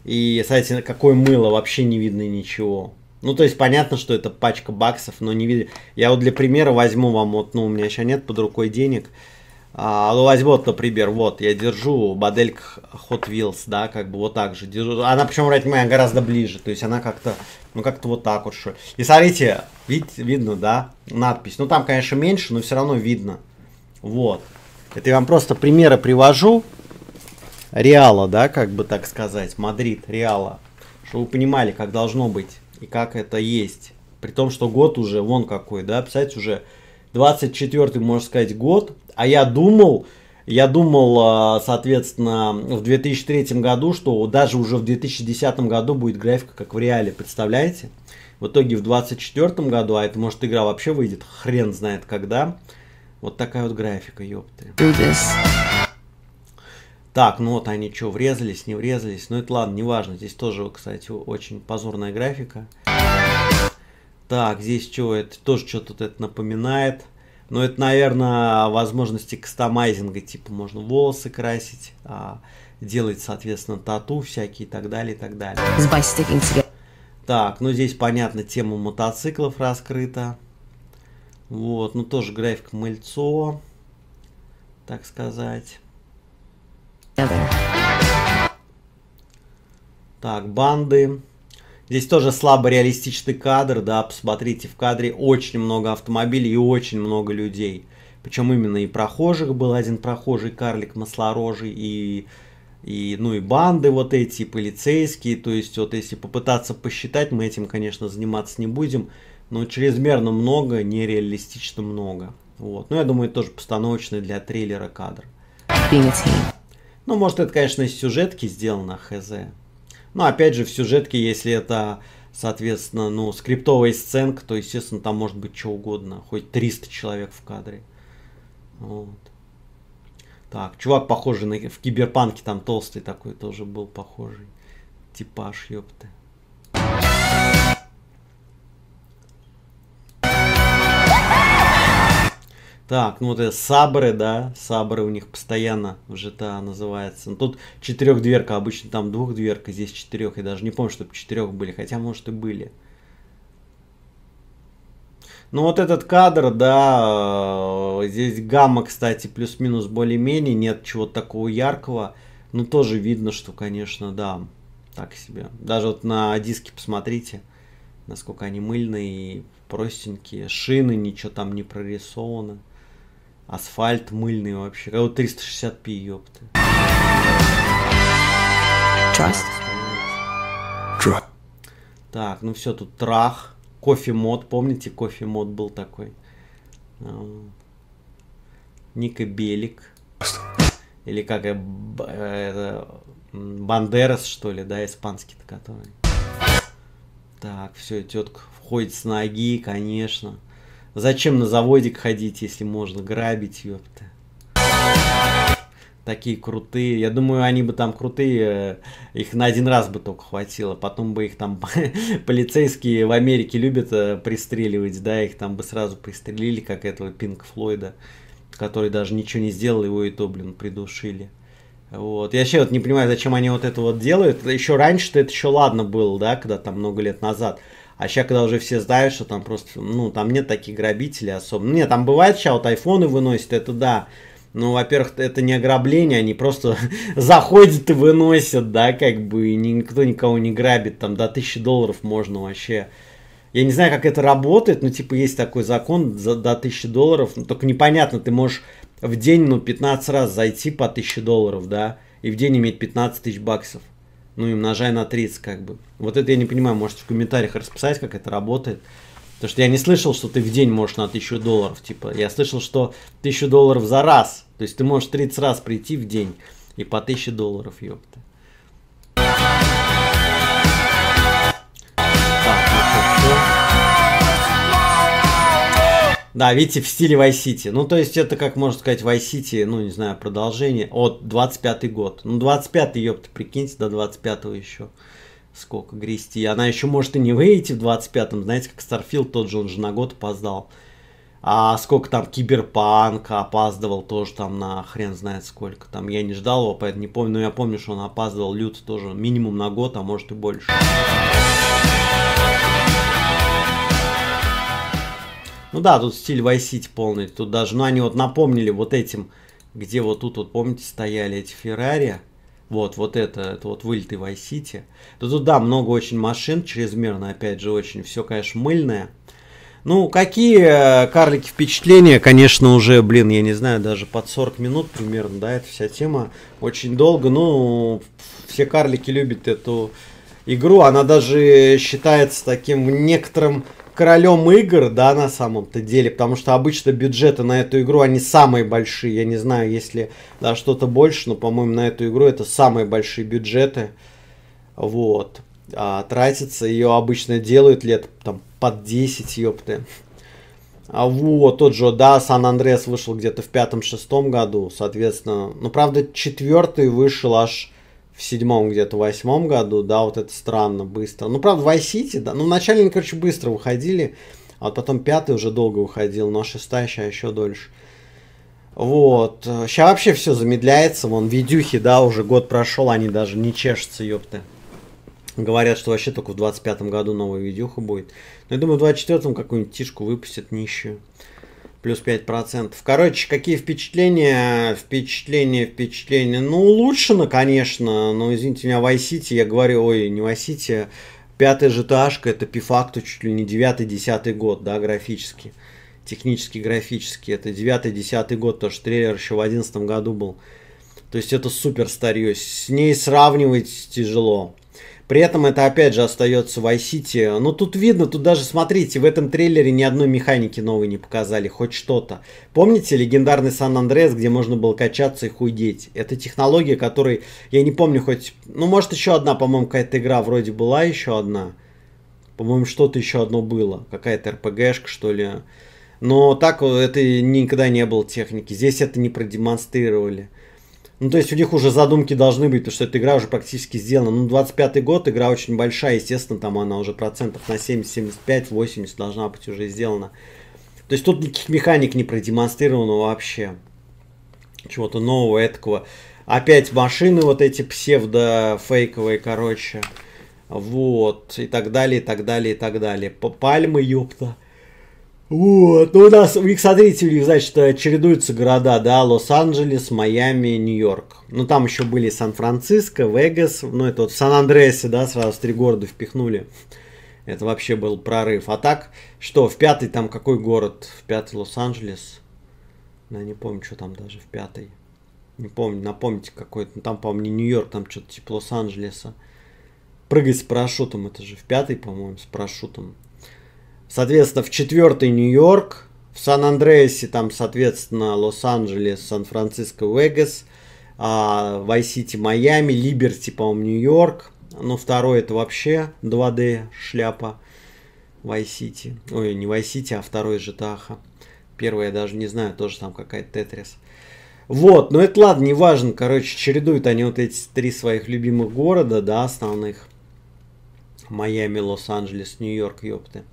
И, кстати, какое мыло, вообще не видно ничего. Ну, то есть понятно, что это пачка баксов, но не видно. Я вот для примера возьму вам, вот, ну, у меня еще нет под рукой денег. А, ну, возьму вот, например, вот, я держу модельку Hot Wheels, да, как бы вот так же. Держу. Она, причем, обратите внимание, гораздо ближе, то есть она как-то, ну, как-то вот так вот. Что. И смотрите, вид, видно, да, надпись. Ну, там, конечно, меньше, но все равно видно. Вот. Это я вам просто примеры привожу. Реала, да, как бы так сказать, Мадрид, Реала. Чтобы вы понимали, как должно быть и как это есть. При том, что год уже вон какой, да, писать уже 24 можно сказать, год а я думал, я думал, э, соответственно, в 2003 году, что даже уже в 2010 году будет графика как в реале, представляете? В итоге в 2024 году, а это может игра вообще выйдет, хрен знает когда. Вот такая вот графика, ёпты. Так, ну вот они что, врезались, не врезались. Ну это ладно, неважно. Здесь тоже, кстати, очень позорная графика. Так, здесь что, это тоже что-то это напоминает. Ну это, наверное, возможности кастомайзинга, типа можно волосы красить, а, делать, соответственно, тату всякие и так далее, и так далее. Так, ну здесь, понятно, тема мотоциклов раскрыта. Вот, ну тоже график мыльцо, так сказать. Так, банды. Здесь тоже слабо реалистичный кадр, да, посмотрите, в кадре очень много автомобилей и очень много людей. Причем именно и прохожих был один прохожий карлик маслорожий, и, и, ну и банды вот эти, и полицейские. То есть вот если попытаться посчитать, мы этим, конечно, заниматься не будем, но чрезмерно много, нереалистично много. Вот. Ну, я думаю, это тоже постановочный для трейлера кадр. Ну, может, это, конечно, из сюжетки сделано, хз. Ну, опять же, в сюжетке, если это, соответственно, ну, скриптовая сценка, то, естественно, там может быть что угодно. Хоть 300 человек в кадре. Вот. Так, чувак похожий на... в Киберпанке там толстый такой тоже был похожий. Типаж, ёпта. Так, ну вот это Сабры, да, Сабры у них постоянно в GTA а называется. Но ну, тут четырехдверка, обычно там двухдверка, здесь четырех. Я даже не помню, чтобы четырех были, хотя, может, и были. Ну вот этот кадр, да, э, здесь гамма, кстати, плюс-минус более-менее, нет чего-то такого яркого. Но ну, тоже видно, что, конечно, да, так себе. Даже вот на диске посмотрите, насколько они мыльные и простенькие. Шины, ничего там не прорисовано. Асфальт мыльный вообще. Road 360p, ёпты. Trust. Trust. Так, ну все, тут трах. Кофе-мод, помните, кофе-мод был такой. А, Ника Белик. Или как это, Бандерас, что ли, да, испанский-то который. Так, все, тетка входит с ноги, конечно. Зачем на заводик ходить, если можно грабить, ёпта. Такие крутые. Я думаю, они бы там крутые, э, их на один раз бы только хватило. Потом бы их там *laughs* полицейские в Америке любят э, пристреливать, да, их там бы сразу пристрелили, как этого Пинк Флойда, который даже ничего не сделал, его и то, блин, придушили. Вот. Я вообще вот не понимаю, зачем они вот это вот делают. Еще раньше-то это еще ладно было, да, когда там много лет назад. А сейчас, когда уже все знают, что там просто, ну, там нет таких грабителей особо. нет, там бывает сейчас вот айфоны выносят, это да. Ну, во-первых, это не ограбление, они просто *laughs* заходят и выносят, да, как бы, и никто никого не грабит, там до 1000 долларов можно вообще. Я не знаю, как это работает, но, типа, есть такой закон за, до 1000 долларов, но ну, только непонятно, ты можешь в день, ну, 15 раз зайти по 1000 долларов, да, и в день иметь 15 тысяч баксов ну и умножай на 30 как бы. Вот это я не понимаю, можете в комментариях расписать, как это работает. Потому что я не слышал, что ты в день можешь на 1000 долларов, типа. Я слышал, что 1000 долларов за раз. То есть ты можешь 30 раз прийти в день и по 1000 долларов, ёпта. Да, видите, в стиле Vice Ну, то есть, это, как можно сказать, Vice ну, не знаю, продолжение от 25-й год. Ну, 25-й, ёпта, прикиньте, до 25-го еще сколько грести. Она еще может и не выйти в 25-м, знаете, как Старфилд тот же, он же на год опоздал. А сколько там Киберпанк опаздывал тоже там на хрен знает сколько. Там я не ждал его, поэтому не помню, но я помню, что он опаздывал люто тоже минимум на год, а может и больше. Ну да, тут стиль Vice City полный. Тут даже, ну они вот напомнили вот этим, где вот тут вот, помните, стояли эти Феррари. Вот, вот это, это вот вылеты Vice City. Да тут, да, много очень машин, чрезмерно, опять же, очень. Все, конечно, мыльное. Ну, какие э, карлики впечатления, конечно, уже, блин, я не знаю, даже под 40 минут примерно, да, это вся тема очень долго. Ну, все карлики любят эту игру, она даже считается таким некоторым королем игр, да, на самом-то деле, потому что обычно бюджеты на эту игру, они самые большие, я не знаю, если, да, что-то больше, но, по-моему, на эту игру это самые большие бюджеты, вот, а, тратится, ее обычно делают лет, там, под 10, ёпты. А вот, тот же, да, Сан Андреас вышел где-то в пятом-шестом году, соответственно, ну, правда, четвертый вышел аж в седьмом где-то восьмом году, да, вот это странно, быстро. Ну, правда, в iCity, да, ну, вначале они, короче, быстро выходили, а вот потом пятый уже долго выходил, но шестая сейчас еще дольше. Вот. Сейчас э, вообще все замедляется. Вон видюхи, да, уже год прошел, они даже не чешутся, ёпты. Говорят, что вообще только в двадцать пятом году новая видюха будет. Но ну, я думаю, в двадцать четвертом какую-нибудь тишку выпустят нищую плюс 5%. Короче, какие впечатления? Впечатления, впечатления. Ну, улучшено, конечно, но, извините меня, в iCity, я говорю, ой, не в iCity, а пятая же этажка, это пифакту чуть ли не девятый, десятый год, да, графически. Технически, графически. Это девятый, десятый год, то что трейлер еще в одиннадцатом году был. То есть это супер старье. С ней сравнивать тяжело. При этом это опять же остается в iCity. Но тут видно, тут даже, смотрите, в этом трейлере ни одной механики новой не показали, хоть что-то. Помните легендарный Сан-Андреас, где можно было качаться и худеть? Это технология, которой, я не помню, хоть... Ну, может, еще одна, по-моему, какая-то игра вроде была еще одна. По-моему, что-то еще одно было. Какая-то РПГшка, что ли. Но так это никогда не было техники. Здесь это не продемонстрировали. Ну, то есть у них уже задумки должны быть, потому что эта игра уже практически сделана. Ну, 25-й год, игра очень большая, естественно, там она уже процентов на 70, 75, 80 должна быть уже сделана. То есть тут никаких механик не продемонстрировано вообще. Чего-то нового, эткого. Опять машины вот эти псевдо-фейковые, короче. Вот, и так далее, и так далее, и так далее. Пальмы, ёпта. Вот, ну у нас, смотрите, у них, значит, чередуются города, да, Лос-Анджелес, Майами, Нью-Йорк. Ну, там еще были Сан-Франциско, Вегас, ну, это вот в Сан-Андреасе, да, сразу три города впихнули. Это вообще был прорыв. А так, что, в пятый там какой город? В пятый Лос-Анджелес? Я не помню, что там даже в пятый. Не помню, напомните какой-то. Ну, там, по-моему, не Нью-Йорк, там что-то типа Лос-Анджелеса. Прыгать с парашютом, это же в пятый, по-моему, с парашютом. Соответственно, в четвертый Нью-Йорк, в Сан-Андреасе, там, соответственно, Лос-Анджелес, Сан-Франциско, Вегас, а, Вай-Сити, Майами, Либерти, по-моему, Нью-Йорк. Ну, второй это вообще 2D шляпа. Вай-Сити. Ой, не Вай-Сити, а второй же Таха. Первый я даже не знаю, тоже там какая-то Тетрис. Вот, но ну, это ладно, не важно. Короче, чередуют они вот эти три своих любимых города, да, основных. Майами, Лос-Анджелес, Нью-Йорк, ёпты.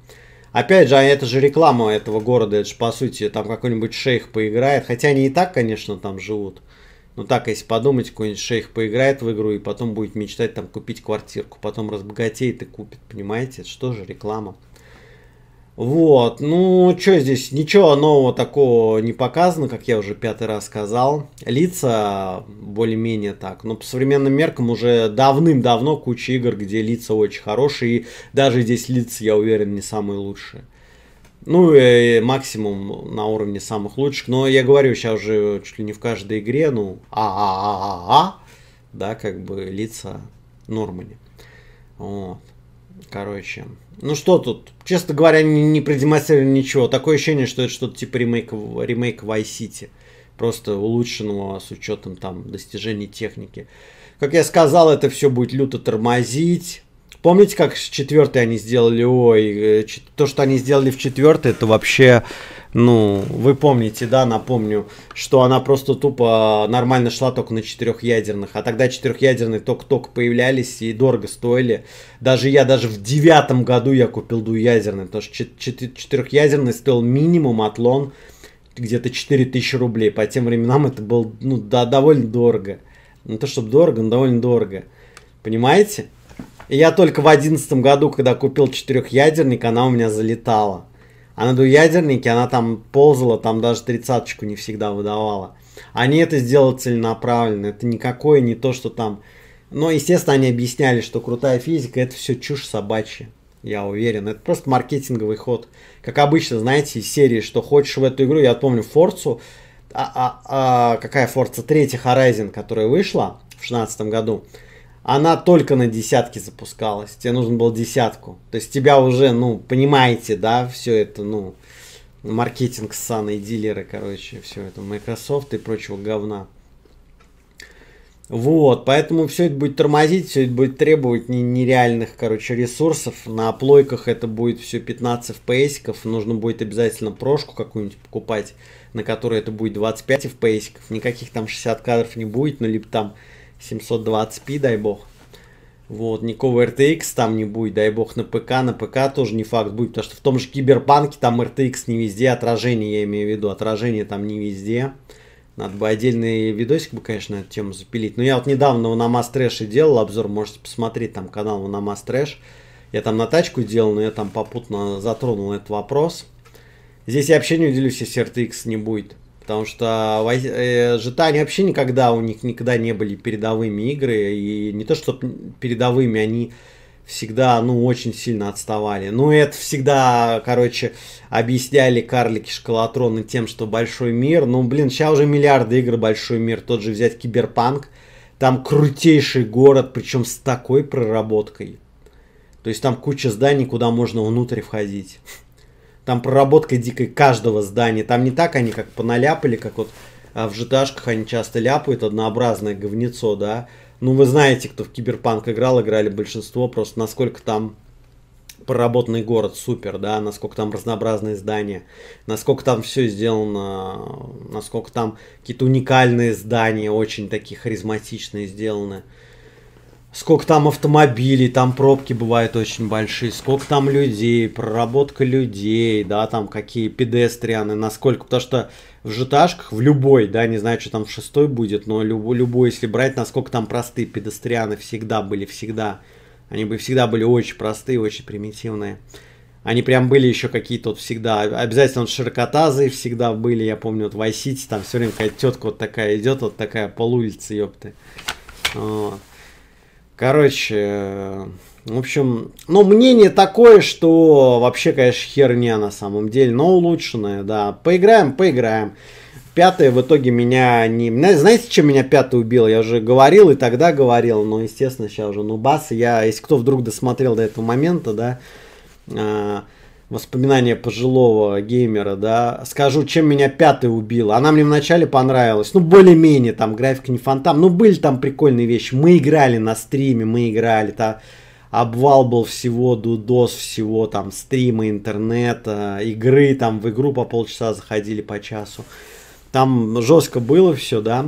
Опять же, а это же реклама этого города, это же по сути там какой-нибудь шейх поиграет, хотя они и так, конечно, там живут. Но так, если подумать, какой-нибудь шейх поиграет в игру и потом будет мечтать там купить квартирку, потом разбогатеет и купит, понимаете? Это что же реклама? Вот, ну, что здесь, ничего нового такого не показано, как я уже пятый раз сказал. Лица более-менее так, но по современным меркам уже давным-давно куча игр, где лица очень хорошие, и даже здесь лица, я уверен, не самые лучшие. Ну, и э, максимум на уровне самых лучших, но я говорю, сейчас уже чуть ли не в каждой игре, ну, а-а-а-а-а, да, как бы лица нормали. Вот короче. Ну что тут? Честно говоря, не, не продемонстрировали ничего. Такое ощущение, что это что-то типа ремейка, ремейка Vice City. Просто улучшенного с учетом там достижений техники. Как я сказал, это все будет люто тормозить. Помните, как с четвертой они сделали? Ой, э, то, что они сделали в четвертой, это вообще ну, вы помните, да, напомню, что она просто тупо нормально шла только на четырехъядерных. А тогда четырехъядерные только-только появлялись и дорого стоили. Даже я даже в девятом году я купил двуядерный, потому что четырехъядерный стоил минимум атлон где-то 4000 рублей. По тем временам это было ну, да, довольно дорого. Не то чтобы дорого, но довольно дорого. Понимаете? И я только в одиннадцатом году, когда купил четырехъядерник, она у меня залетала. Она а до ядерники, она там ползала, там даже тридцаточку не всегда выдавала. Они это сделали целенаправленно. Это никакое не то, что там... Но, естественно, они объясняли, что крутая физика это все чушь собачья. Я уверен. Это просто маркетинговый ход. Как обычно, знаете, из серии, что хочешь в эту игру. Я помню Форцу. А, а, а, какая Форца? Третья Horizon, которая вышла в 2016 году она только на десятки запускалась. Тебе нужен был десятку. То есть тебя уже, ну, понимаете, да, все это, ну, маркетинг ссаные дилеры, короче, все это, Microsoft и прочего говна. Вот, поэтому все это будет тормозить, все это будет требовать нереальных, короче, ресурсов. На плойках это будет все 15 FPS, нужно будет обязательно прошку какую-нибудь покупать, на которой это будет 25 FPS, никаких там 60 кадров не будет, ну, либо там 720p, дай бог. Вот, никакого RTX там не будет, дай бог, на ПК, на ПК тоже не факт будет, потому что в том же Киберпанке там RTX не везде, отражение я имею в виду, отражение там не везде. Надо бы отдельный видосик бы, конечно, на эту тему запилить. Но я вот недавно на Мастреше делал обзор, можете посмотреть, там канал на Мастрэш. Я там на тачку делал, но я там попутно затронул этот вопрос. Здесь я вообще не удивлюсь, если RTX не будет. Потому что э, жетани вообще никогда, у них никогда не были передовыми игры. И не то, что передовыми, они всегда, ну, очень сильно отставали. Ну, это всегда, короче, объясняли карлики шкалатроны тем, что большой мир. Ну, блин, сейчас уже миллиарды игр большой мир. Тот же взять Киберпанк. Там крутейший город, причем с такой проработкой. То есть там куча зданий, куда можно внутрь входить. Там проработка дикой каждого здания. Там не так они как поналяпали, как вот а, в gta они часто ляпают, однообразное говнецо, да. Ну, вы знаете, кто в Киберпанк играл, играли большинство, просто насколько там проработанный город супер, да, насколько там разнообразные здания, насколько там все сделано, насколько там какие-то уникальные здания, очень такие харизматичные сделаны. Uh, сколько там автомобилей, там пробки бывают очень большие, сколько там людей, проработка людей, да, там какие педестрианы, насколько, потому что в житашках, в любой, да, не знаю, что там в шестой будет, но любой, любой, если брать, насколько там простые педестрианы всегда были, всегда, они бы всегда были очень простые, очень примитивные. Они прям были еще какие-то вот всегда, обязательно вот всегда были, я помню, вот в Айсити там все время какая-то тетка вот такая идет, вот такая по улице, ёпты. Вот. Короче, э, в общем, ну, мнение такое, что вообще, конечно, херня на самом деле, но улучшенная, да. Поиграем, поиграем. Пятая в итоге меня не... Знаете, чем меня пятая убила? Я уже говорил и тогда говорил, но, естественно, сейчас уже, ну, бас, я, если кто вдруг досмотрел до этого момента, да, а, воспоминания пожилого геймера, да, скажу, чем меня пятый убил. Она мне вначале понравилась, ну, более-менее, там, графика не фантом, ну, были там прикольные вещи. Мы играли на стриме, мы играли, там, обвал был всего, дудос всего, там, стримы, интернета, игры, там, в игру по полчаса заходили, по часу. Там жестко было все, да.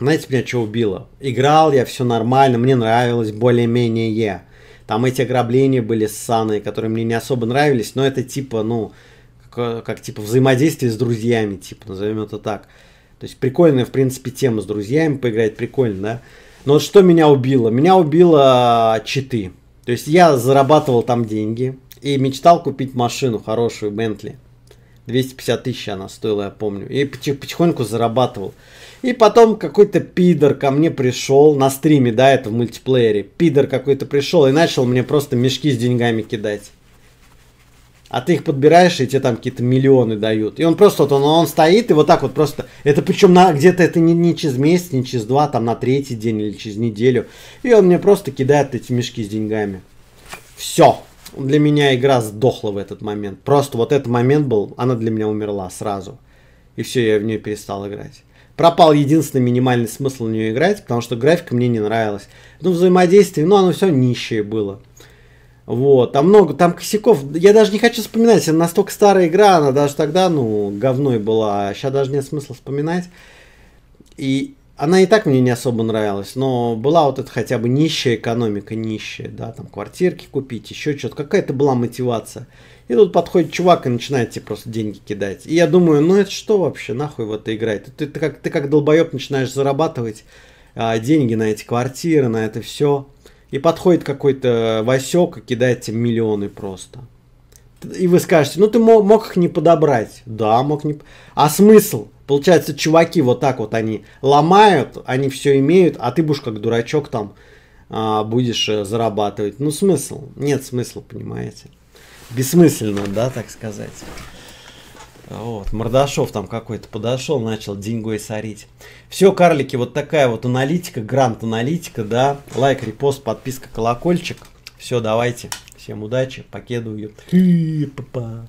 Знаете, меня что убило? Играл я, все нормально, мне нравилось более-менее. Там эти ограбления были ссаные, которые мне не особо нравились, но это типа, ну, как, как типа взаимодействие с друзьями, типа, назовем это так. То есть прикольная, в принципе, тема с друзьями поиграть, прикольно, да? Но вот что меня убило? Меня убило а, читы. То есть я зарабатывал там деньги и мечтал купить машину хорошую, Бентли. 250 тысяч она стоила, я помню. И потихоньку зарабатывал. И потом какой-то пидор ко мне пришел на стриме, да, это в мультиплеере. Пидор какой-то пришел и начал мне просто мешки с деньгами кидать. А ты их подбираешь, и тебе там какие-то миллионы дают. И он просто, вот он, он стоит, и вот так вот просто... Это причем на, где-то это не, не через месяц, не через два, там на третий день или через неделю. И он мне просто кидает эти мешки с деньгами. Все. Для меня игра сдохла в этот момент. Просто вот этот момент был, она для меня умерла сразу. И все, я в нее перестал играть. Пропал единственный минимальный смысл в нее играть, потому что графика мне не нравилась. Ну, взаимодействие, ну, оно все нищее было. Вот, там много, там косяков. Я даже не хочу вспоминать, это настолько старая игра, она даже тогда, ну, говной была. Сейчас даже нет смысла вспоминать. И она и так мне не особо нравилась, но была вот эта хотя бы нищая экономика, нищая, да, там квартирки купить, еще что-то. Какая-то была мотивация. И тут подходит чувак и начинает тебе просто деньги кидать. И я думаю, ну это что вообще, нахуй вот это играет? Ты, ты, как, ты как долбоеб начинаешь зарабатывать а, деньги на эти квартиры, на это все. И подходит какой-то Васек и кидает тебе миллионы просто. И вы скажете, ну ты мог, мог их не подобрать. Да, мог не... А смысл? Получается, чуваки вот так вот они ломают, они все имеют, а ты будешь как дурачок там а, будешь э, зарабатывать. Ну смысл? Нет смысла, понимаете? бессмысленно, да, так сказать. Вот, Мордашов там какой-то подошел, начал деньгой сорить. Все, карлики, вот такая вот аналитика, грант-аналитика, да. Лайк, репост, подписка, колокольчик. Все, давайте. Всем удачи, покедую. Хи-па-па.